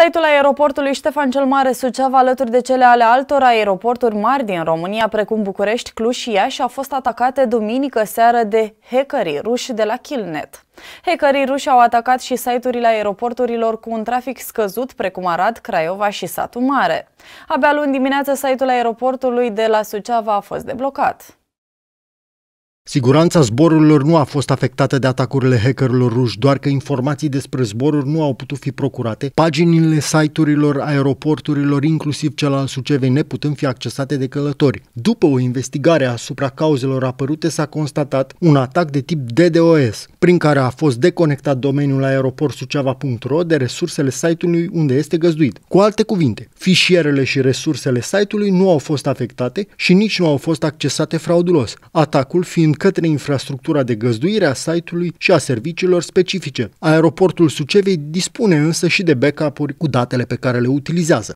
Site-ul aeroportului Ștefan cel Mare Suceava, alături de cele ale altor aeroporturi mari din România, precum București, Cluj și Iași, au fost atacate duminică seară de hackerii ruși de la Killnet. Hackerii ruși au atacat și site-urile aeroporturilor cu un trafic scăzut, precum Arad, Craiova și Satu Mare. Abia luni dimineață, site-ul aeroportului de la Suceava a fost deblocat. Siguranța zborurilor nu a fost afectată de atacurile hackerilor ruși, doar că informații despre zboruri nu au putut fi procurate, paginile site-urilor aeroporturilor, inclusiv cel al Sucevei, neputând fi accesate de călători. După o investigare asupra cauzelor apărute, s-a constatat un atac de tip DDoS, prin care a fost deconectat domeniul aeroportsuceava.ro de resursele site-ului unde este găzduit. Cu alte cuvinte, fișierele și resursele site-ului nu au fost afectate și nici nu au fost accesate fraudulos, atacul fiind către infrastructura de găzduire a site-ului și a serviciilor specifice. Aeroportul Sucevei dispune însă și de backup-uri cu datele pe care le utilizează.